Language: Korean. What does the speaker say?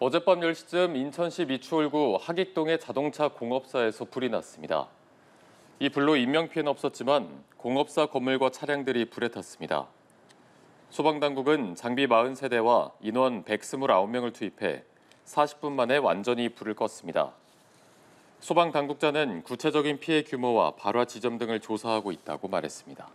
어젯밤 10시쯤 인천시 미추홀구 하객동의 자동차 공업사에서 불이 났습니다. 이 불로 인명피해는 없었지만 공업사 건물과 차량들이 불에 탔습니다. 소방당국은 장비 4 3대와 인원 129명을 투입해 40분 만에 완전히 불을 껐습니다. 소방당국자는 구체적인 피해 규모와 발화 지점 등을 조사하고 있다고 말했습니다.